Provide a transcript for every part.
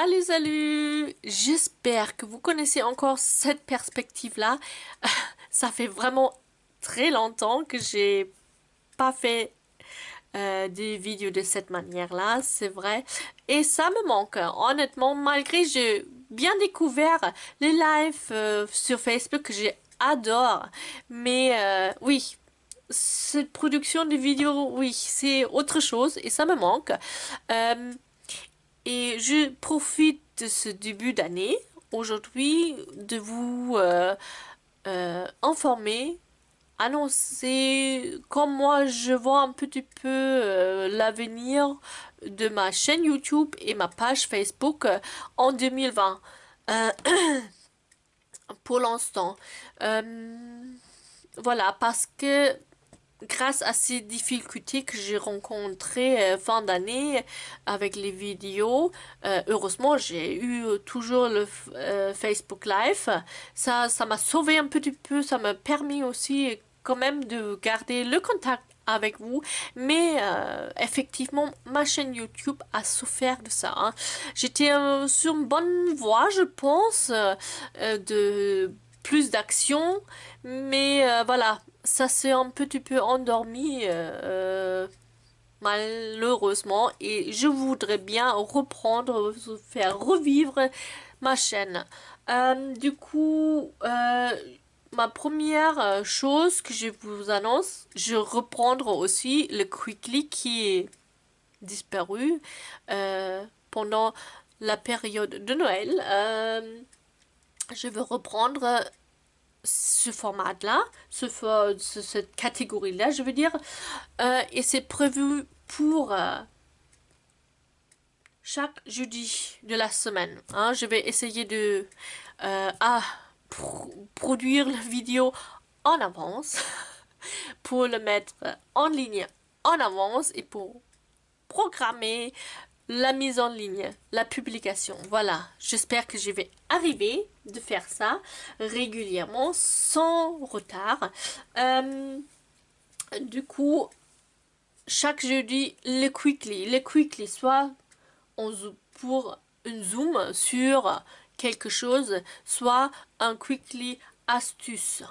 Salut, salut J'espère que vous connaissez encore cette perspective-là. Ça fait vraiment très longtemps que j'ai pas fait euh, des vidéos de cette manière-là, c'est vrai. Et ça me manque, honnêtement, malgré j'ai bien découvert les lives euh, sur Facebook que j'adore. Mais euh, oui, cette production de vidéos, oui, c'est autre chose et ça me manque. Et je profite de ce début d'année aujourd'hui de vous euh, euh, informer, annoncer comment je vois un petit peu euh, l'avenir de ma chaîne YouTube et ma page Facebook en 2020. pour l'instant. voilà, parce que grâce à ces difficultés que j'ai rencontré euh, fin d'année avec les vidéos, euh, heureusement, j'ai eu toujours le euh, Facebook Live. Ça, ça m'a sauvé un petit peu. Ça m'a permis aussi quand même de garder le contact avec vous. Mais effectivement, ma chaîne YouTube a souffert de ça. Hein. J'étais sur une bonne voie, je pense, de plus d'action, mais euh, voilà, ça s'est un petit peu endormi euh, euh, malheureusement et je voudrais bien reprendre, faire revivre ma chaîne. du coup, ma première chose que je vous annonce, je reprendrai aussi le Quickly qui est disparu pendant la période de Noël je veux reprendre euh, ce format-là, ce, cette catégorie-là, je veux dire, euh, et c'est prévu pour euh, chaque jeudi de la semaine. Hein. Je vais essayer de à produire la vidéo en avance pour le mettre en ligne en avance et pour programmer la mise en ligne, la publication. Voilà, j'espère que je vais arriver de faire ça régulièrement, sans retard. Euh, du coup, chaque jeudi, le quickly, le quickly, soit on pour une zoom sur quelque chose, soit un quickly astuce.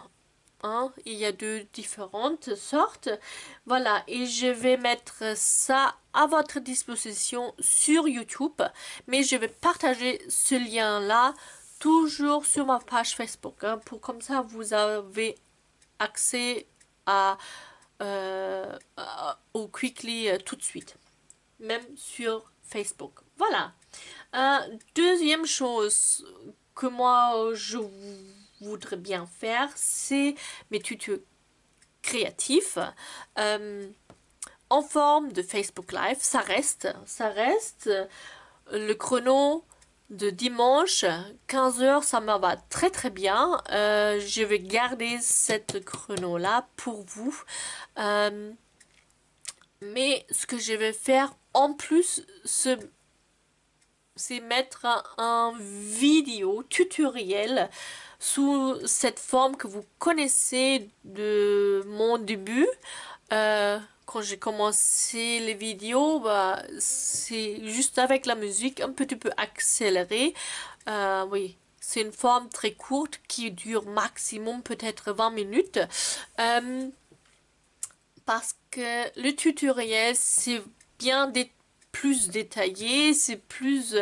Hein, il y a deux différentes sortes. Voilà, et je vais mettre ça à votre disposition sur YouTube. Mais je vais partager ce lien-là toujours sur ma page Facebook. Hein, pour comme ça, vous avez accès à, euh, au Quickly euh, tout de suite. Même sur Facebook. Voilà. deuxième chose que moi, je vous voudrais bien faire, c'est mes tutos créatifs. Euh, en forme de Facebook Live, ça reste, ça reste euh, le chrono de dimanche 15 heures, ça me va très très bien. Euh, je vais garder cette chrono là pour vous. mais ce que je vais faire en plus ce c'est mettre un vidéo tutoriel sous cette forme que vous connaissez de mon début. Euh, quand j'ai commencé les vidéos, bah, c'est juste avec la musique un petit peu accélérée. Euh, oui, c'est une forme très courte qui dure maximum peut-être 20 minutes. Euh, parce que le tutoriel, c'est bien des plus détaillé, c'est plus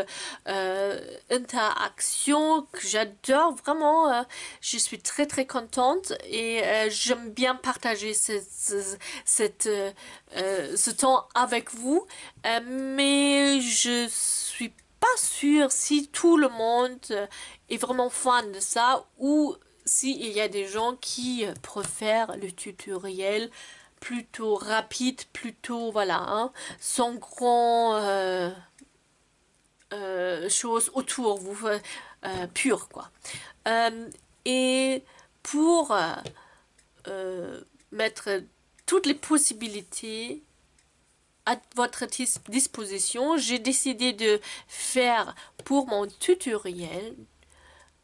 euh, interaction que j'adore vraiment. Euh, je suis très très contente et euh, j'aime bien partager cette, ce temps avec vous. mais je suis pas sûre si tout le monde est vraiment fan de ça ou s'il il y a des gens qui préfèrent le tutoriel plutôt rapide, plutôt voilà, hein, sans grand euh, euh, chose autour, vous euh, pur quoi. et pour mettre toutes les possibilités à votre disposition, j'ai décidé de faire pour mon tutoriel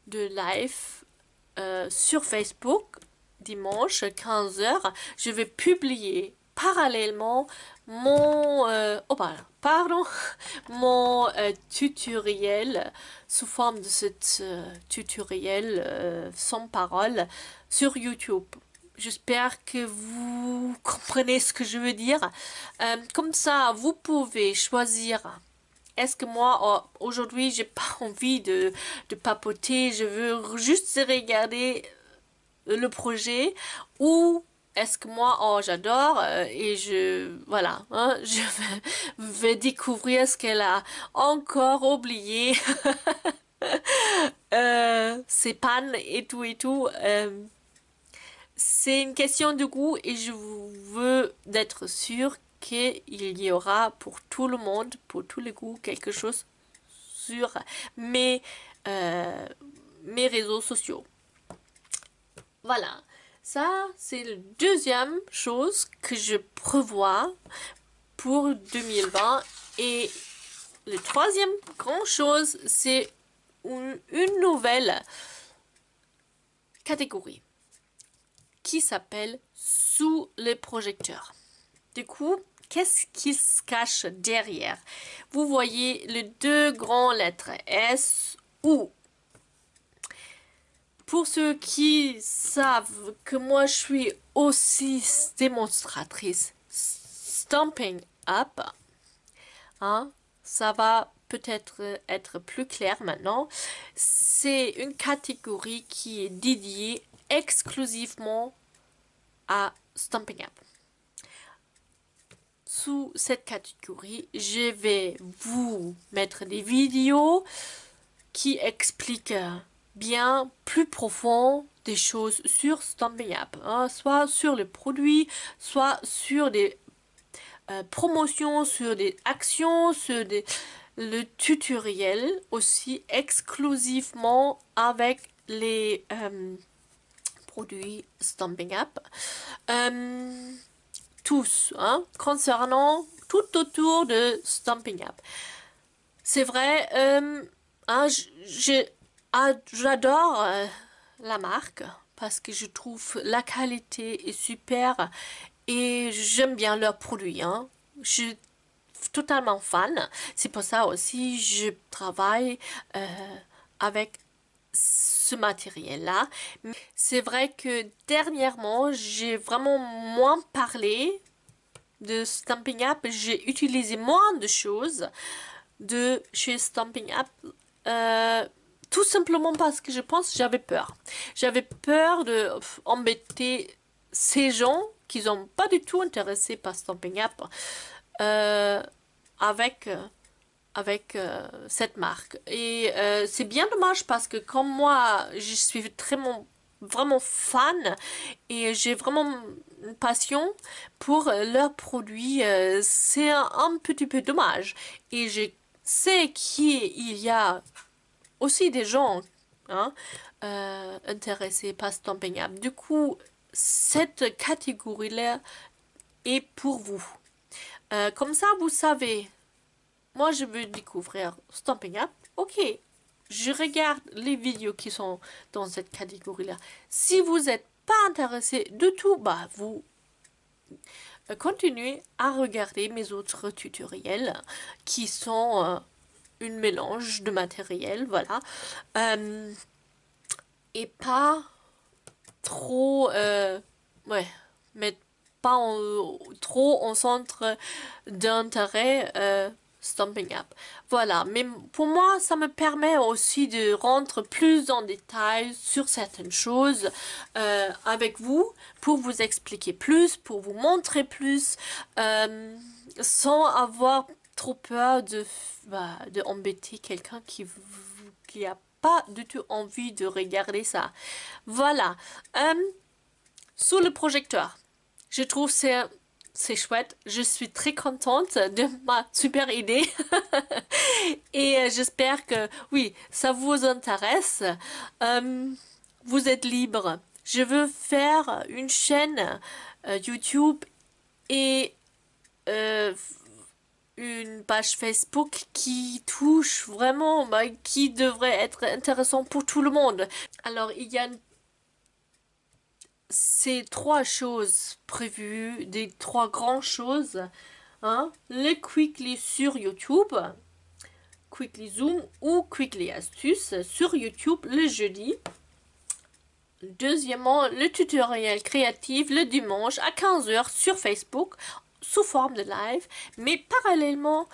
de live sur Facebook dimanche 15h, je vais publier parallèlement mon euh, oh, pardon mon euh, tutoriel sous forme de ce euh, tutoriel sans parole sur YouTube. J'espère que vous comprenez ce que je veux dire. comme ça, vous pouvez choisir est-ce que moi oh, aujourd'hui j'ai pas envie de, de papoter, je veux juste regarder euh, le projet ou est-ce que moi, oh, j'adore euh, et je, voilà, hein, je vais, découvrir ce qu'elle a encore oublié, euh, ses pannes et tout et tout. Euh, c'est une question de goût et je veux d'être sûre qu'il y aura pour tout le monde, pour tous les goûts, quelque chose sur mes, mes réseaux sociaux. Voilà. Ça, c'est la deuxième chose que je prévois pour 2020. Et la troisième grande chose, c'est une, nouvelle catégorie qui s'appelle sous les projecteurs. Du coup, qu'est-ce qui se cache derrière Vous voyez les deux grandes lettres S ou pour ceux qui savent que moi je suis aussi démonstratrice, Stomping Up, hein, ça va peut-être être plus clair maintenant. C'est une catégorie qui est dédiée exclusivement à Stomping Up. Sous cette catégorie, je vais vous mettre des vidéos qui expliquent bien plus profond des choses sur Stamping hein, Up, soit sur les produits, soit sur des euh, promotions, sur des actions, sur des, le tutoriel aussi exclusivement avec les euh, produits Stamping Up. Euh, tous, hein, concernant tout autour de Stamping Up. C'est vrai, hein, j'ai ah, j'adore euh, la marque parce que je trouve la qualité est super et j'aime bien leurs produits. Hein. Je suis totalement fan. C'est pour ça aussi je travaille euh, avec ce matériel-là. C'est vrai que dernièrement, j'ai vraiment moins parlé de Stamping Up. J'ai utilisé moins de choses de chez Stamping Up. Euh, tout simplement parce que je pense j'avais peur. J'avais peur de embêter ces gens qui n'ont pas du tout intéressé par stomping Up euh, avec euh, avec euh, cette marque. Et c'est bien dommage parce que comme moi, je suis très vraiment fan et j'ai vraiment une passion pour leurs produits. c'est un, petit peu dommage. Et je sais qui il y a aussi des gens hein, euh, intéressés par Stamping Up. Du coup, cette catégorie-là est pour vous. Euh, comme ça, vous savez, moi je veux découvrir Stamping Up. Ok, je regarde les vidéos qui sont dans cette catégorie-là. Si vous n'êtes pas intéressé du tout, bah vous continuez à regarder mes autres tutoriels qui sont euh, mélange de matériel, voilà. Euh, et pas trop... Euh, ouais, mais pas trop en centre d'intérêt euh, Stomping Up. Voilà, mais pour moi, ça me permet aussi de rentrer plus en détail sur certaines choses avec vous, pour vous expliquer plus, pour vous montrer plus, sans avoir peur bah, de, embêter quelqu'un qui qui a pas du tout envie de regarder ça. Voilà. Euh, sous le projecteur, je trouve c'est c'est chouette. Je suis très contente de ma super idée. Et euh, j'espère que, oui, ça vous intéresse. Euh, vous êtes libre. Je veux faire une chaîne YouTube et une page Facebook qui touche vraiment, bah, qui devrait être intéressant pour tout le monde. Alors, il y a ces trois choses prévues, des trois grandes choses. Le hein. « les Quickly sur YouTube, Quickly Zoom ou Quickly Astuces sur YouTube le jeudi. Deuxièmement, le tutoriel créatif le dimanche à 15h sur Facebook sous forme de live, mais parallèlement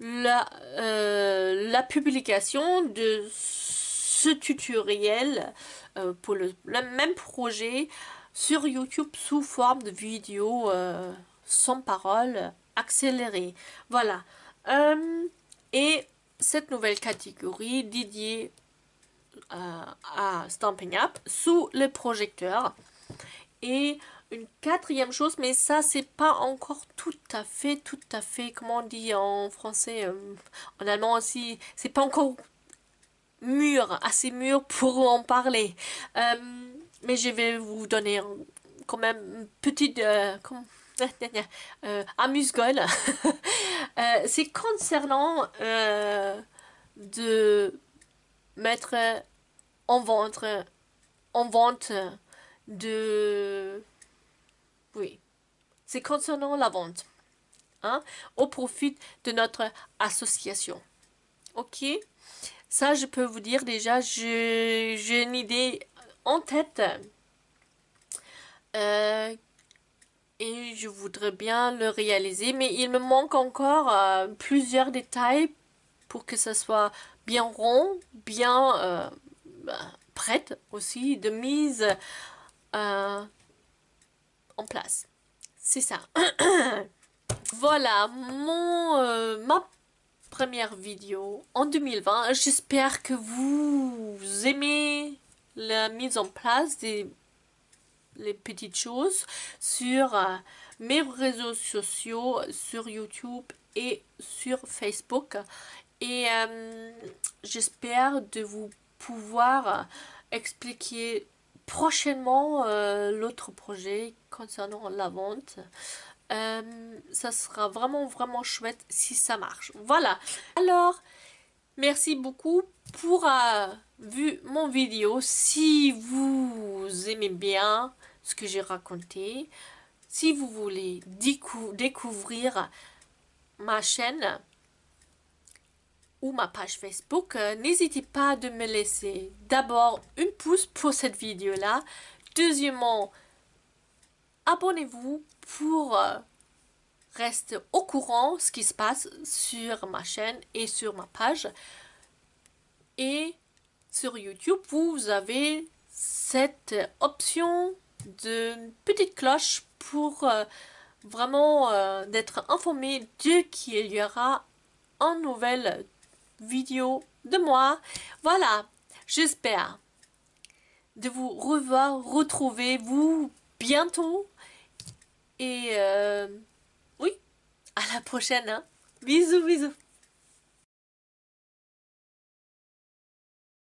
la, euh, la publication de ce tutoriel euh, pour le, même projet sur YouTube sous forme de vidéo euh, sans parole accélérée. Voilà. et cette nouvelle catégorie dédiée à Stamping Up sous le projecteur Et une quatrième chose, mais ça, c'est pas encore tout à fait, tout à fait, comment on dit en français, euh, en allemand aussi, c'est pas encore mûr, assez mûr pour en parler. Euh, mais je vais vous donner quand même une petite. Euh, amuse c'est concernant de mettre en vente, en vente de oui. C'est concernant la vente. Hein, au profit de notre association. Ok Ça, je peux vous dire déjà, j'ai une idée en tête. Euh, et je voudrais bien le réaliser, mais il me manque encore euh, plusieurs détails pour que ça soit bien rond, bien euh, bah, prête aussi, de mise place. C'est ça. voilà mon, euh, ma première vidéo en 2020. J'espère que vous aimez la mise en place des les petites choses sur euh, mes réseaux sociaux, sur YouTube et sur Facebook. Et euh, j'espère de vous pouvoir expliquer prochainement, euh, l'autre projet concernant la vente. Euh, ça sera vraiment, vraiment chouette si ça marche. Voilà. Alors, merci beaucoup pour euh, vu mon vidéo. Si vous aimez bien ce que j'ai raconté, si vous voulez découvrir ma chaîne, ou ma page Facebook, euh, n'hésitez pas de me laisser d'abord une pouce pour cette vidéo-là. Deuxièmement, abonnez-vous pour euh, rester au courant ce qui se passe sur ma chaîne et sur ma page. Et sur YouTube, vous avez cette option de petite cloche pour euh, vraiment d'être informé de qu'il y aura un nouvel vidéo de moi. Voilà, j'espère de vous revoir, retrouver vous bientôt. Et euh, oui, à la prochaine. Hein. Bisous, bisous.